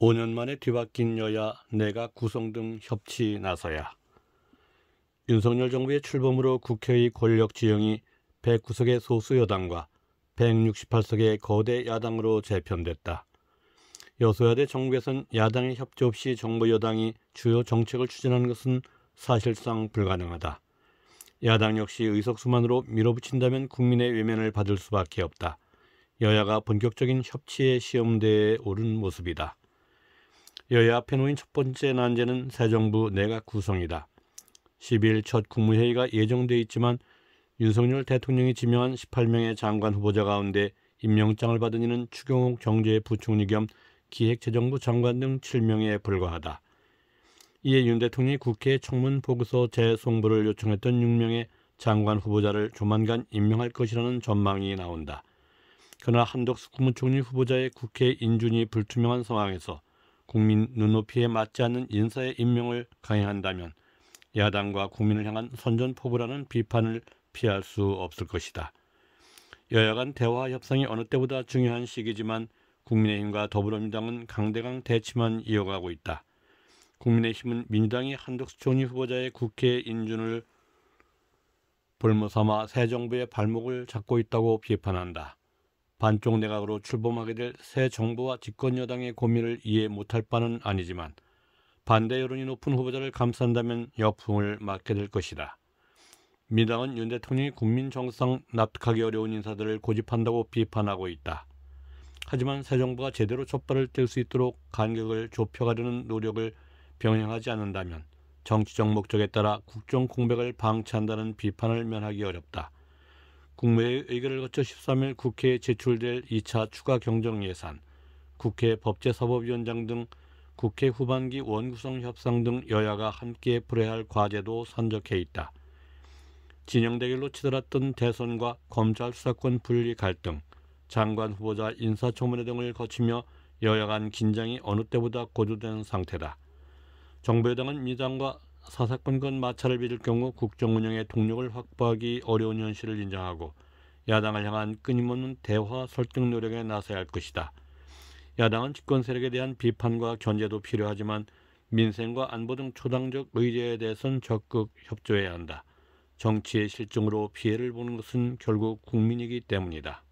5년 만에 뒤바뀐 여야 내가 구성 등 협치 나서야 윤석열 정부의 출범으로 국회의 권력 지형이 109석의 소수 여당과 168석의 거대 야당으로 재편됐다. 여소야대 정부에선 야당의 협조 없이 정부 여당이 주요 정책을 추진하는 것은 사실상 불가능하다. 야당 역시 의석수만으로 밀어붙인다면 국민의 외면을 받을 수밖에 없다. 여야가 본격적인 협치의 시험대에 오른 모습이다. 여야 앞에 놓인 첫 번째 난제는 새 정부 내각 구성이다. 12일 첫 국무회의가 예정돼 있지만 윤석열 대통령이 지명한 18명의 장관 후보자 가운데 임명장을 받은 이는 추경호 경제부총리 겸 기획재정부 장관 등 7명에 불과하다. 이에 윤 대통령이 국회 청문 보고서 재송부를 요청했던 6명의 장관 후보자를 조만간 임명할 것이라는 전망이 나온다. 그러나 한덕수 국무총리 후보자의 국회 인준이 불투명한 상황에서 국민 눈높이에 맞지 않는 인사의 임명을 강행한다면 야당과 국민을 향한 선전포부라는 비판을 피할 수 없을 것이다. 여야 간 대화 협상이 어느 때보다 중요한 시기지만 국민의힘과 더불어민주당은 강대강 대치만 이어가고 있다. 국민의힘은 민주당이 한덕수 총리 후보자의 국회 인준을 볼모삼아 새 정부의 발목을 잡고 있다고 비판한다. 반쪽 내각으로 출범하게 될 새 정부와 집권 여당의 고민을 이해 못할 바는 아니지만 반대 여론이 높은 후보자를 감싼다면 역풍을 맞게 될 것이다. 민당은 윤 대통령이 국민 정성 납득하기 어려운 인사들을 고집한다고 비판하고 있다. 하지만 새 정부가 제대로 촛발을 뗄 수 있도록 간격을 좁혀가려는 노력을 병행하지 않는다면 정치적 목적에 따라 국정 공백을 방치한다는 비판을 면하기 어렵다. 국무회의 의결을 거쳐 13일 국회에 제출될 2차 추가 경정 예산, 국회 법제사법위원장 등 국회 후반기 원구성 협상 등 여야가 함께 풀어야 할 과제도 산적해 있다. 진영 대결로 치달았던 대선과 검찰 수사권 분리 갈등, 장관 후보자 인사청문회 등을 거치며 여야 간 긴장이 어느 때보다 고조된 상태다. 정부 여당은 민주당과 사사건건 마찰을 빚을 경우 국정운영의 동력을 확보하기 어려운 현실을 인정하고 야당을 향한 끊임없는 대화 설득 노력에 나서야 할 것이다. 야당은 집권 세력에 대한 비판과 견제도 필요하지만 민생과 안보 등 초당적 의제에 대해선 적극 협조해야 한다. 정치의 실종으로 피해를 보는 것은 결국 국민이기 때문이다.